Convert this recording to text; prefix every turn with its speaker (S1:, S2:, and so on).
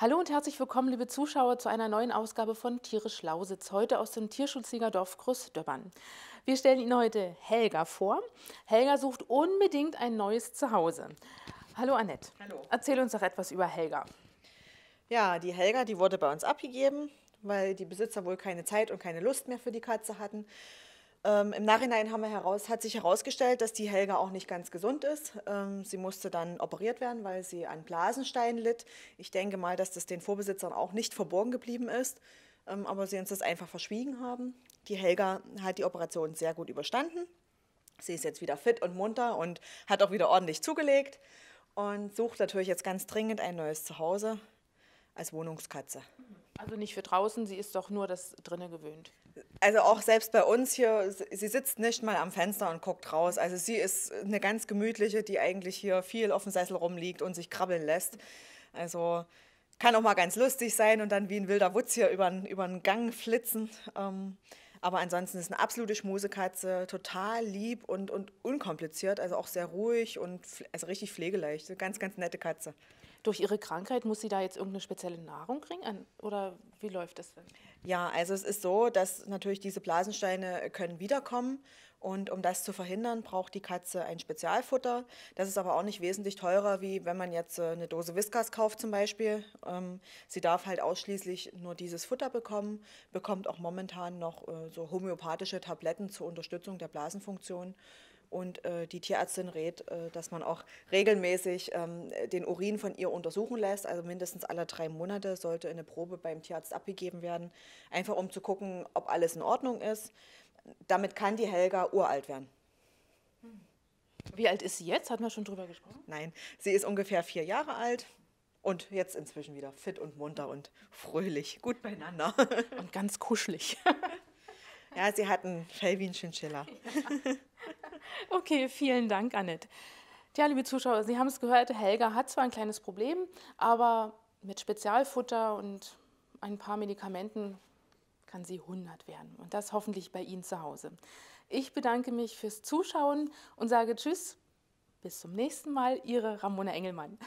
S1: Hallo und herzlich willkommen, liebe Zuschauer, zu einer neuen Ausgabe von Tierisch Lausitz, heute aus dem Tierschutzsieger Dorf Großdöbbern. Wir stellen Ihnen heute Helga vor. Helga sucht unbedingt ein neues Zuhause. Hallo Annette. Hallo. Erzähl uns doch etwas über Helga.
S2: Ja, die Helga, die wurde bei uns abgegeben, weil die Besitzer wohl keine Zeit und keine Lust mehr für die Katze hatten. Ähm, Im Nachhinein haben wir heraus, hat sich herausgestellt, dass die Helga auch nicht ganz gesund ist. Ähm, sie musste dann operiert werden, weil sie an Blasenstein litt. Ich denke mal, dass das den Vorbesitzern auch nicht verborgen geblieben ist, ähm, aber sie uns das einfach verschwiegen haben. Die Helga hat die Operation sehr gut überstanden. Sie ist jetzt wieder fit und munter und hat auch wieder ordentlich zugelegt und sucht natürlich jetzt ganz dringend ein neues Zuhause als Wohnungskatze. Also nicht für draußen, sie ist doch nur das drinnen gewöhnt. Also auch selbst bei uns hier, sie sitzt nicht mal am Fenster und guckt raus. Also sie ist eine ganz gemütliche, die eigentlich hier viel auf dem Sessel rumliegt und sich krabbeln lässt. Also kann auch mal ganz lustig sein und dann wie ein wilder Wutz hier über, über einen Gang flitzen. Ähm, aber ansonsten ist eine absolute Schmusekatze, total lieb und, und unkompliziert, also auch sehr ruhig und also richtig pflegeleicht. ganz, ganz nette Katze durch ihre Krankheit muss sie da jetzt irgendeine spezielle
S1: Nahrung kriegen oder wie läuft das denn?
S2: Ja, also es ist so, dass natürlich diese Blasensteine können wiederkommen und um das zu verhindern, braucht die Katze ein Spezialfutter. Das ist aber auch nicht wesentlich teurer, wie wenn man jetzt äh, eine Dose Whiskas kauft zum Beispiel. Ähm, sie darf halt ausschließlich nur dieses Futter bekommen, bekommt auch momentan noch äh, so homöopathische Tabletten zur Unterstützung der Blasenfunktion. Und äh, die Tierärztin rät, äh, dass man auch regelmäßig ähm, den Urin von ihr untersuchen lässt. Also mindestens alle drei Monate sollte eine Probe beim Tierarzt abgegeben werden, einfach um zu gucken, ob alles in Ordnung ist. Damit kann die Helga uralt werden. Hm. Wie alt ist sie jetzt? Hatten wir schon drüber gesprochen? Nein, sie ist ungefähr vier Jahre alt und jetzt inzwischen wieder fit und munter und fröhlich, gut beieinander. Und ganz kuschelig. Ja, sie hat einen Felvin Chinchilla. Ja.
S1: Okay, vielen Dank, Annette. Tja, liebe Zuschauer, Sie haben es gehört, Helga hat zwar ein kleines Problem, aber mit Spezialfutter und ein paar Medikamenten kann sie 100 werden. Und das hoffentlich bei Ihnen zu Hause. Ich bedanke mich fürs Zuschauen und sage Tschüss. Bis zum nächsten Mal, Ihre Ramona Engelmann.